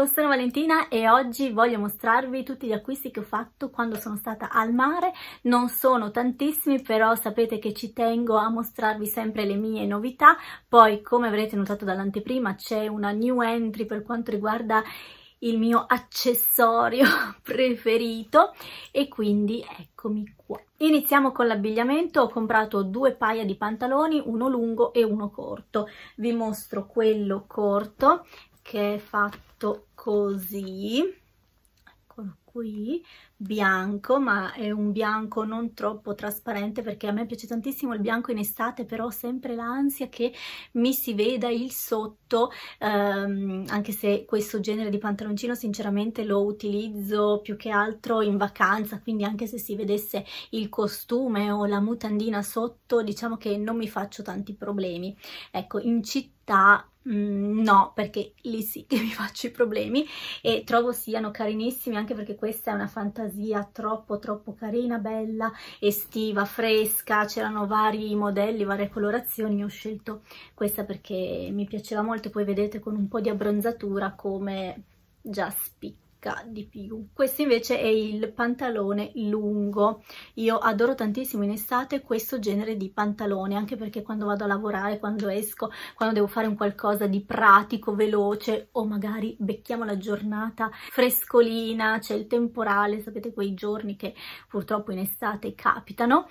Ciao, sono Valentina e oggi voglio mostrarvi tutti gli acquisti che ho fatto quando sono stata al mare. Non sono tantissimi, però sapete che ci tengo a mostrarvi sempre le mie novità. Poi, come avrete notato dall'anteprima, c'è una new entry per quanto riguarda il mio accessorio preferito e quindi eccomi qua. Iniziamo con l'abbigliamento, ho comprato due paia di pantaloni, uno lungo e uno corto. Vi mostro quello corto che è fatto così eccolo qui bianco ma è un bianco non troppo trasparente perché a me piace tantissimo il bianco in estate però ho sempre l'ansia che mi si veda il sotto ehm, anche se questo genere di pantaloncino sinceramente lo utilizzo più che altro in vacanza quindi anche se si vedesse il costume o la mutandina sotto diciamo che non mi faccio tanti problemi ecco in città Mm, no, perché lì sì che mi faccio i problemi e trovo siano carinissimi anche perché questa è una fantasia troppo troppo carina, bella, estiva, fresca, c'erano vari modelli, varie colorazioni, ho scelto questa perché mi piaceva molto, poi vedete con un po' di abbronzatura come già spicca ricca di più questo invece è il pantalone lungo io adoro tantissimo in estate questo genere di pantalone anche perché quando vado a lavorare quando esco quando devo fare un qualcosa di pratico veloce o magari becchiamo la giornata frescolina c'è il temporale sapete quei giorni che purtroppo in estate capitano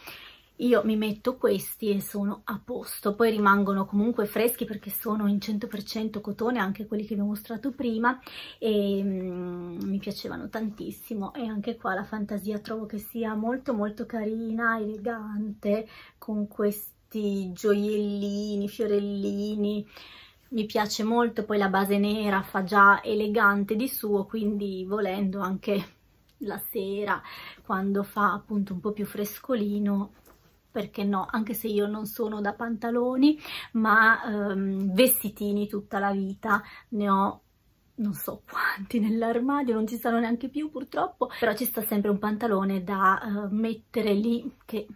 io mi metto questi e sono a posto, poi rimangono comunque freschi perché sono in 100% cotone, anche quelli che vi ho mostrato prima e mm, mi piacevano tantissimo e anche qua la fantasia trovo che sia molto molto carina, elegante, con questi gioiellini, fiorellini, mi piace molto, poi la base nera fa già elegante di suo, quindi volendo anche la sera quando fa appunto un po' più frescolino perché no, anche se io non sono da pantaloni, ma ehm, vestitini tutta la vita, ne ho non so quanti nell'armadio, non ci stanno neanche più purtroppo, però ci sta sempre un pantalone da eh, mettere lì che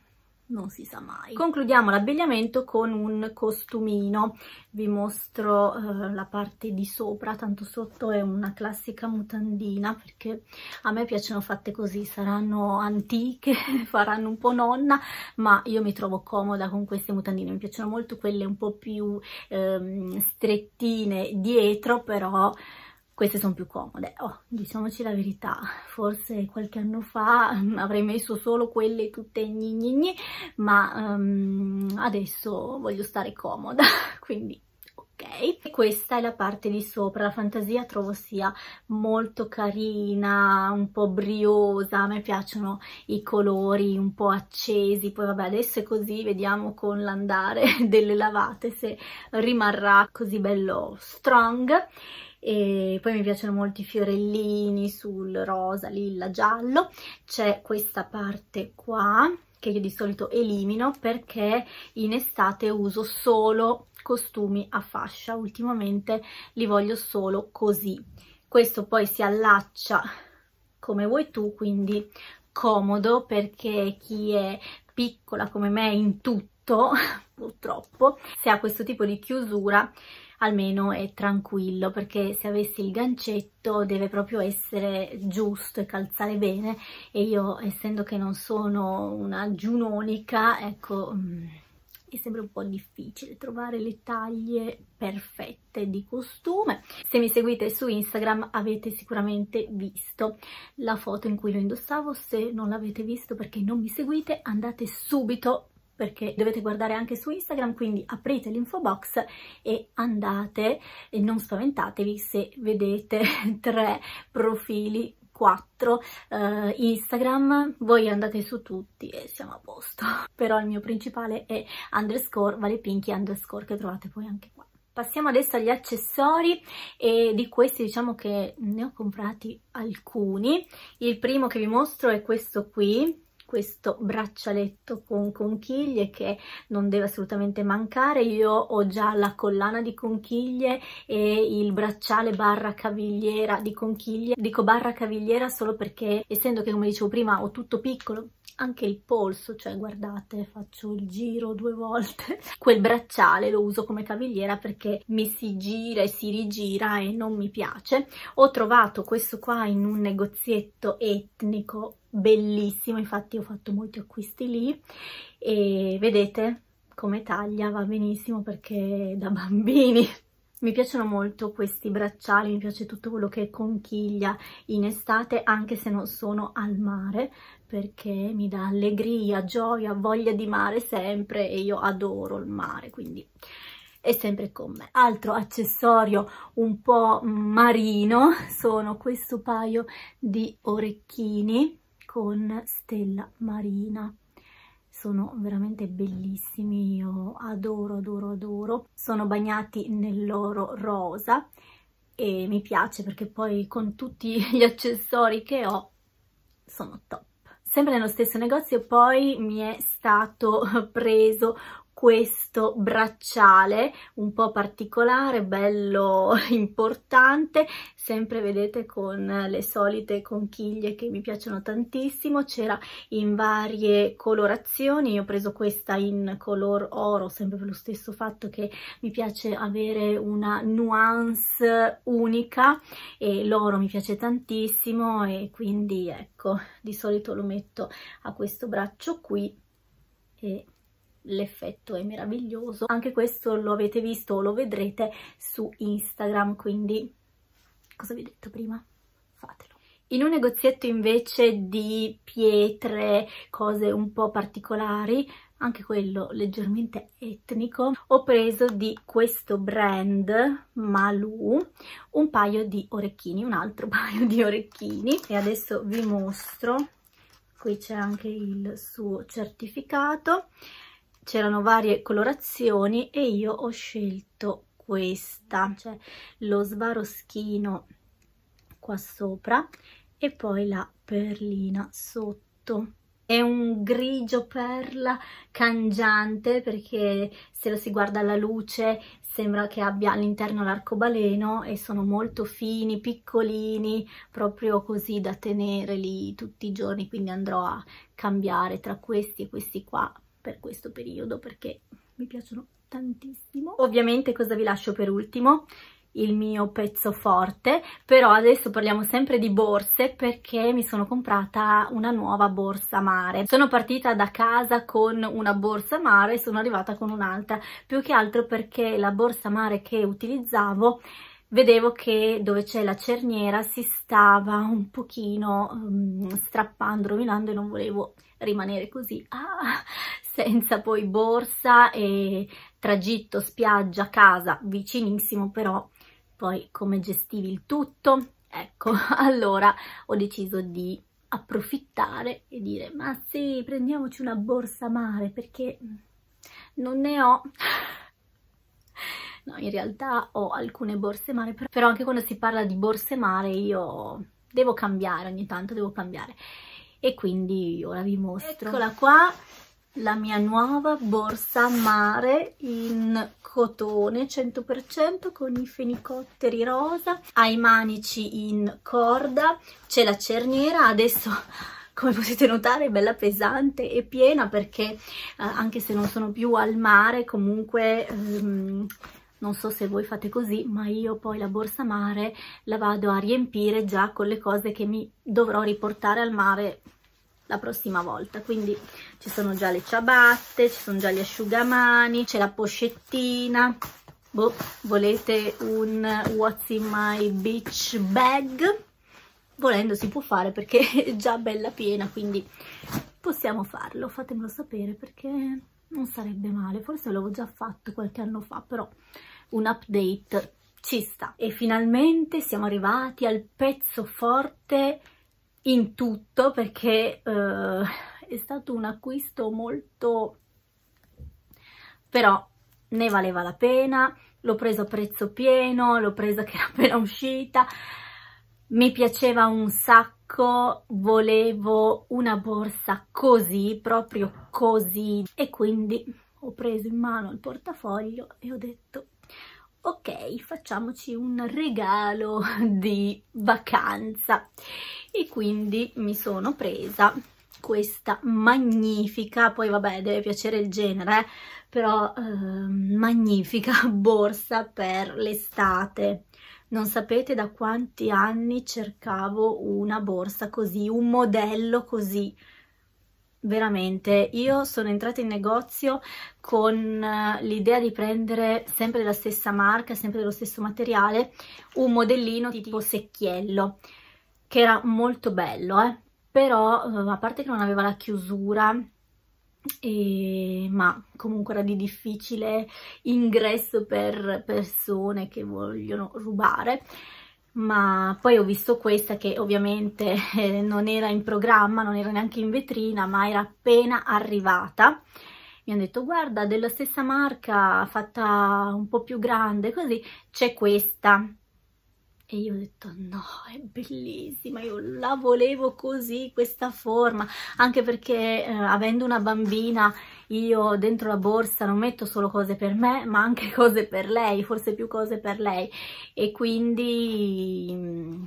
non si sa mai. Concludiamo l'abbigliamento con un costumino. Vi mostro eh, la parte di sopra, tanto sotto è una classica mutandina perché a me piacciono fatte così, saranno antiche, faranno un po' nonna, ma io mi trovo comoda con queste mutandine. Mi piacciono molto quelle un po' più ehm, strettine dietro, però queste sono più comode. Oh, diciamoci la verità, forse qualche anno fa avrei messo solo quelle tutte gni ma um, adesso voglio stare comoda, quindi ok. E questa è la parte di sopra, la fantasia trovo sia molto carina, un po' briosa, a me piacciono i colori un po' accesi, poi vabbè adesso è così, vediamo con l'andare delle lavate se rimarrà così bello strong e poi mi piacciono molto i fiorellini sul rosa, lilla, giallo. C'è questa parte qua che io di solito elimino perché in estate uso solo costumi a fascia, ultimamente li voglio solo così. Questo poi si allaccia come vuoi tu, quindi comodo perché chi è piccola come me in tutto, purtroppo, se ha questo tipo di chiusura almeno è tranquillo perché se avessi il gancetto deve proprio essere giusto e calzare bene e io essendo che non sono una giunonica ecco mm, mi sembra un po' difficile trovare le taglie perfette di costume. Se mi seguite su Instagram avete sicuramente visto la foto in cui lo indossavo, se non l'avete visto perché non mi seguite andate subito perché dovete guardare anche su Instagram, quindi aprite l'info box e andate e non spaventatevi se vedete tre profili 4 eh, Instagram, voi andate su tutti e siamo a posto. Però il mio principale è underscore valepinchi underscore che trovate poi anche qua. Passiamo adesso agli accessori e di questi diciamo che ne ho comprati alcuni. Il primo che vi mostro è questo qui, questo braccialetto con conchiglie che non deve assolutamente mancare. Io ho già la collana di conchiglie e il bracciale barra cavigliera di conchiglie. Dico barra cavigliera solo perché essendo che come dicevo prima ho tutto piccolo anche il polso, cioè guardate faccio il giro due volte, quel bracciale lo uso come cavigliera perché mi si gira e si rigira e non mi piace. Ho trovato questo qua in un negozietto etnico bellissimo, infatti ho fatto molti acquisti lì e vedete come taglia va benissimo perché da bambini mi piacciono molto questi bracciali, mi piace tutto quello che è conchiglia in estate anche se non sono al mare perché mi dà allegria, gioia, voglia di mare sempre e io adoro il mare quindi è sempre con me. Altro accessorio un po' marino sono questo paio di orecchini con Stella Marina sono veramente bellissimi io adoro adoro adoro sono bagnati nell'oro rosa e mi piace perché poi con tutti gli accessori che ho sono top Sempre nello stesso negozio poi mi è stato preso questo bracciale un po' particolare, bello importante, sempre vedete con le solite conchiglie che mi piacciono tantissimo, c'era in varie colorazioni, io ho preso questa in color oro, sempre per lo stesso fatto che mi piace avere una nuance unica e l'oro mi piace tantissimo e quindi ecco, di solito lo metto a questo braccio qui e l'effetto è meraviglioso. Anche questo lo avete visto o lo vedrete su Instagram, quindi cosa vi ho detto prima? Fatelo. In un negozietto invece di pietre, cose un po' particolari, anche quello leggermente etnico, ho preso di questo brand Malou un paio di orecchini, un altro paio di orecchini e adesso vi mostro, qui c'è anche il suo certificato c'erano varie colorazioni e io ho scelto questa, cioè lo svaroschino qua sopra e poi la perlina sotto. È un grigio perla cangiante perché se lo si guarda alla luce sembra che abbia all'interno l'arcobaleno e sono molto fini, piccolini, proprio così da tenere lì tutti i giorni, quindi andrò a cambiare tra questi e questi qua per questo periodo perché mi piacciono tantissimo. Ovviamente cosa vi lascio per ultimo? il mio pezzo forte, però adesso parliamo sempre di borse perché mi sono comprata una nuova borsa mare. Sono partita da casa con una borsa mare e sono arrivata con un'altra, più che altro perché la borsa mare che utilizzavo vedevo che dove c'è la cerniera si stava un pochino um, strappando, rovinando e non volevo rimanere così ah, senza poi borsa e tragitto, spiaggia, casa, vicinissimo però poi come gestivi il tutto? Ecco, allora ho deciso di approfittare e dire ma sì, prendiamoci una borsa mare perché mm, non ne ho No, in realtà ho alcune borse mare, però anche quando si parla di borse mare io devo cambiare, ogni tanto devo cambiare. E quindi ora vi mostro. Eccola qua, la mia nuova borsa mare in cotone 100% con i fenicotteri rosa, ai manici in corda, c'è la cerniera, adesso come potete notare è bella pesante e piena perché eh, anche se non sono più al mare comunque ehm, non so se voi fate così, ma io poi la borsa mare la vado a riempire già con le cose che mi dovrò riportare al mare la prossima volta. Quindi ci sono già le ciabatte, ci sono già gli asciugamani, c'è la pochettina. Boh, volete un What's in my beach bag? Volendo si può fare perché è già bella piena, quindi possiamo farlo. Fatemelo sapere perché non sarebbe male. Forse l'avevo già fatto qualche anno fa, però un update ci sta. E finalmente siamo arrivati al pezzo forte in tutto perché uh, è stato un acquisto molto... però ne valeva la pena, l'ho preso a prezzo pieno, l'ho presa che era appena uscita, mi piaceva un sacco, volevo una borsa così, proprio così e quindi ho preso in mano il portafoglio e ho detto ok facciamoci un regalo di vacanza e quindi mi sono presa questa magnifica, poi vabbè deve piacere il genere, eh, però eh, magnifica borsa per l'estate. Non sapete da quanti anni cercavo una borsa così, un modello così veramente io sono entrata in negozio con eh, l'idea di prendere sempre la stessa marca, sempre dello stesso materiale, un modellino di tipo secchiello, che era molto bello, eh? però eh, a parte che non aveva la chiusura, e, ma comunque era di difficile ingresso per persone che vogliono rubare, ma poi ho visto questa che ovviamente eh, non era in programma, non era neanche in vetrina, ma era appena arrivata. Mi hanno detto guarda della stessa marca fatta un po' più grande così c'è questa e io ho detto no è bellissima io la volevo così questa forma anche perché eh, avendo una bambina io dentro la borsa non metto solo cose per me, ma anche cose per lei, forse più cose per lei. E quindi, mm,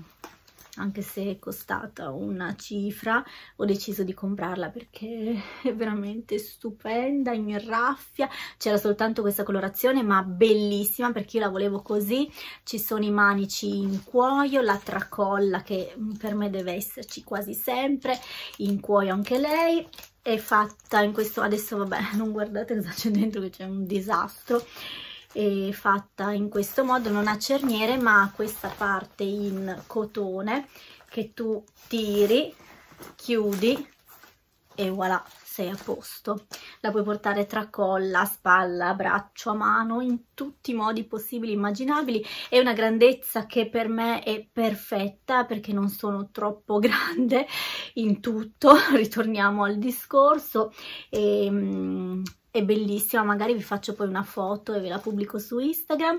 anche se è costata una cifra, ho deciso di comprarla perché è veramente stupenda, in raffia. C'era soltanto questa colorazione, ma bellissima perché io la volevo così. Ci sono i manici in cuoio, la tracolla che per me deve esserci quasi sempre, in cuoio anche lei è fatta in questo, adesso vabbè non guardate cosa c'è dentro che c'è un disastro, è fatta in questo modo, non ha cerniere ma ha questa parte in cotone che tu tiri, chiudi e voilà, sei a posto. La puoi portare tra colla, spalla, braccio, a mano, in tutti i modi possibili e immaginabili. È una grandezza che per me è perfetta perché non sono troppo grande in tutto. Ritorniamo al discorso. E, mm, è bellissima, magari vi faccio poi una foto e ve la pubblico su Instagram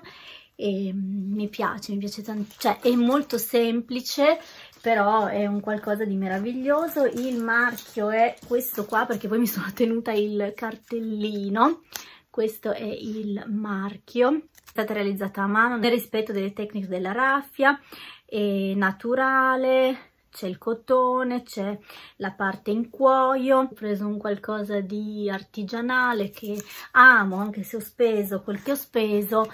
e mm, mi piace, mi piace tanto, cioè è molto semplice però è un qualcosa di meraviglioso, il marchio è questo qua perché poi mi sono tenuta il cartellino, questo è il marchio, è stata realizzata a mano nel rispetto delle tecniche della raffia, è naturale, c'è il cotone, c'è la parte in cuoio, ho preso un qualcosa di artigianale che amo, anche se ho speso quel che ho speso,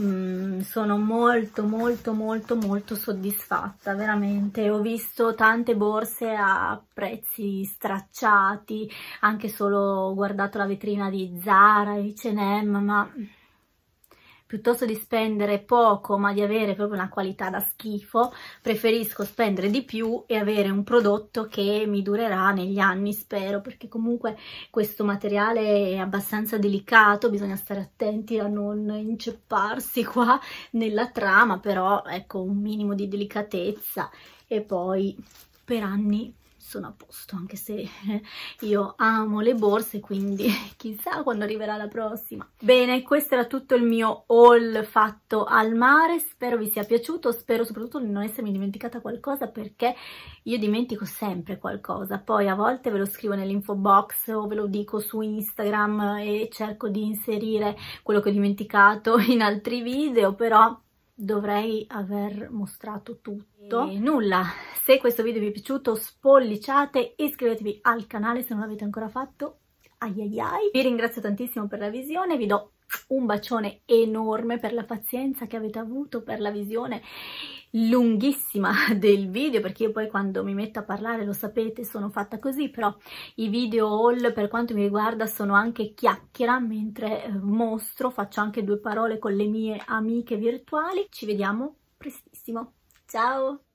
Mm, sono molto molto molto molto soddisfatta veramente ho visto tante borse a prezzi stracciati anche solo ho guardato la vetrina di Zara, e H&M ma piuttosto di spendere poco ma di avere proprio una qualità da schifo, preferisco spendere di più e avere un prodotto che mi durerà negli anni, spero, perché comunque questo materiale è abbastanza delicato, bisogna stare attenti a non incepparsi qua nella trama, però ecco un minimo di delicatezza e poi per anni sono a posto, anche se io amo le borse, quindi chissà quando arriverà la prossima. Bene, questo era tutto il mio haul fatto al mare, spero vi sia piaciuto, spero soprattutto di non essermi dimenticata qualcosa perché io dimentico sempre qualcosa, poi a volte ve lo scrivo nell'info box o ve lo dico su Instagram e cerco di inserire quello che ho dimenticato in altri video, però dovrei aver mostrato tutto. E nulla, se questo video vi è piaciuto spolliciate, iscrivetevi al canale se non l'avete ancora fatto, ai ai ai. Vi ringrazio tantissimo per la visione, vi do un bacione enorme per la pazienza che avete avuto, per la visione lunghissima del video perché io poi quando mi metto a parlare lo sapete sono fatta così però i video haul per quanto mi riguarda sono anche chiacchiera mentre eh, mostro faccio anche due parole con le mie amiche virtuali ci vediamo prestissimo ciao